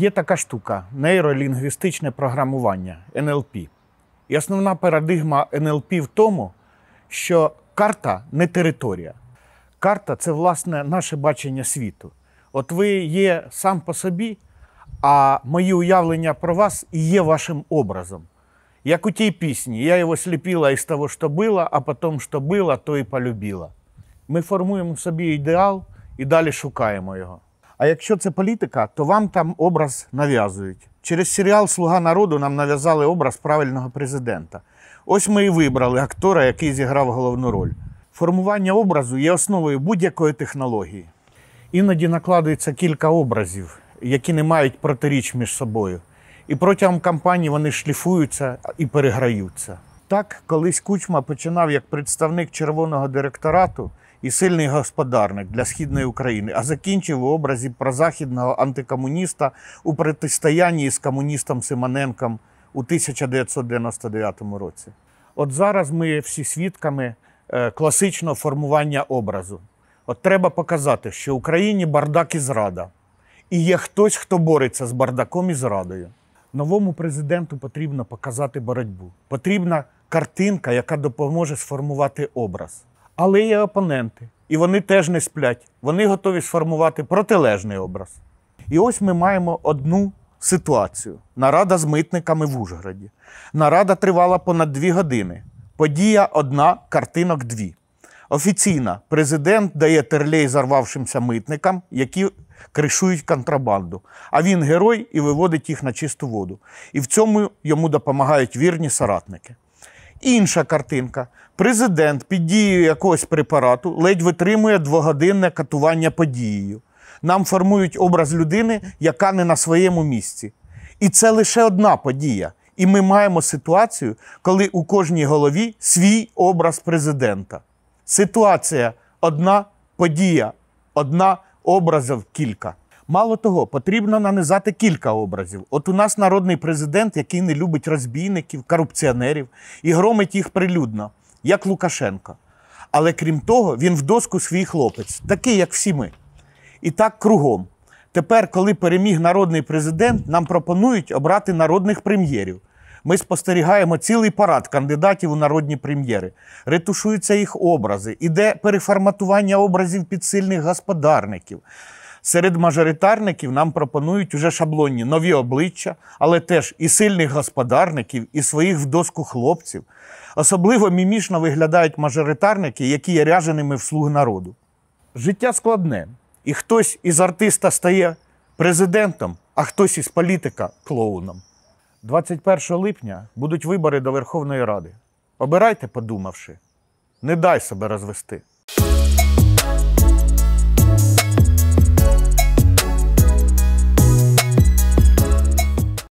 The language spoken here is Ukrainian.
Є така штука нейролінгвістичне програмування НЛП. І основна парадигма НЛП в тому, що карта не територія. Карта це власне наше бачення світу. От ви є сам по собі, а мої уявлення про вас є вашим образом. Як у тій пісні, я його сліпила із того, що била, а потім, що била, то і полюбила. Ми формуємо собі ідеал і далі шукаємо його. А якщо це політика, то вам там образ нав'язують. Через серіал Слуга народу нам нав'язали образ правильного президента. Ось ми і вибрали актора, який зіграв головну роль. Формування образу є основою будь-якої технології. Іноді накладується кілька образів, які не мають протиріч між собою. І протягом кампанії вони шліфуються і переграються. Так, колись кучма починав як представник червоного директорату і сильний господарник для східної України, а закінчив у образі прозахідного антикомуніста у протистоянні з комуністом Симоненком у 1999 році. От зараз ми всі свідками е, класичного формування образу. От треба показати, що в Україні бардак і зрада, і є хтось, хто бореться з бардаком і зрадою. Новому президенту потрібно показати боротьбу. Потрібна картинка, яка допоможе сформувати образ. Але є опоненти, і вони теж не сплять. Вони готові сформувати протилежний образ. І ось ми маємо одну ситуацію: нарада з митниками в Ужгороді. Нарада тривала понад дві години. Подія одна, картинок дві. Офіційна президент дає терлей зарвавшимся митникам, які кришують контрабанду. А він герой і виводить їх на чисту воду. І в цьому йому допомагають вірні соратники. Інша картинка. Президент під дією якогось препарату ледь витримує двогодинне катування подією. Нам формують образ людини, яка не на своєму місці. І це лише одна подія. І ми маємо ситуацію, коли у кожній голові свій образ президента. Ситуація одна подія, одна образів кілька. Мало того, потрібно нанизати кілька образів. От у нас народний президент, який не любить розбійників, корупціонерів і громить їх прилюдно, як Лукашенко. Але крім того, він в доску свій хлопець, такий, як всі ми. І так кругом. Тепер, коли переміг народний президент, нам пропонують обрати народних прем'єрів. Ми спостерігаємо цілий парад кандидатів у народні прем'єри. Ретушуються їх образи, іде переформатування образів підсильних господарників. Серед мажоритарників нам пропонують уже шаблонні нові обличчя, але теж і сильних господарників, і своїх в доску хлопців. Особливо мімішно виглядають мажоритарники, які є ряженими в слуг народу. Життя складне, і хтось із артиста стає президентом, а хтось із політика клоуном. 21 липня будуть вибори до Верховної Ради. Обирайте, подумавши, не дай себе розвести.